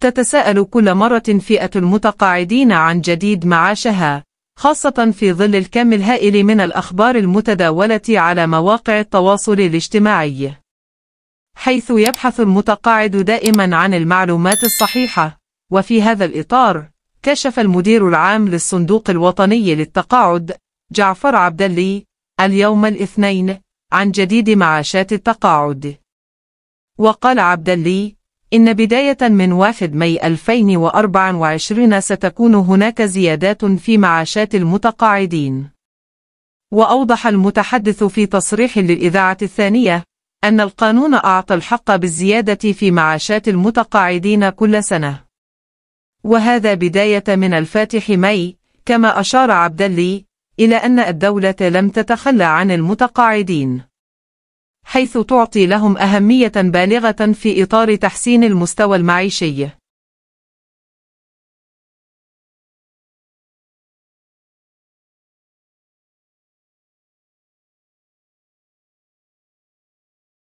تتساءل كل مرة فئة المتقاعدين عن جديد معاشها خاصة في ظل الكم الهائل من الأخبار المتداولة على مواقع التواصل الاجتماعي حيث يبحث المتقاعد دائما عن المعلومات الصحيحة وفي هذا الإطار كشف المدير العام للصندوق الوطني للتقاعد جعفر عبدلي اليوم الاثنين عن جديد معاشات التقاعد وقال عبد لي إن بداية من 1 ماي 2024 ستكون هناك زيادات في معاشات المتقاعدين. وأوضح المتحدث في تصريح للإذاعة الثانية أن القانون أعطى الحق بالزيادة في معاشات المتقاعدين كل سنة. وهذا بداية من الفاتح ماي، كما أشار عبدلي إلى أن الدولة لم تتخلى عن المتقاعدين. حيث تعطي لهم أهمية بالغة في إطار تحسين المستوى المعيشي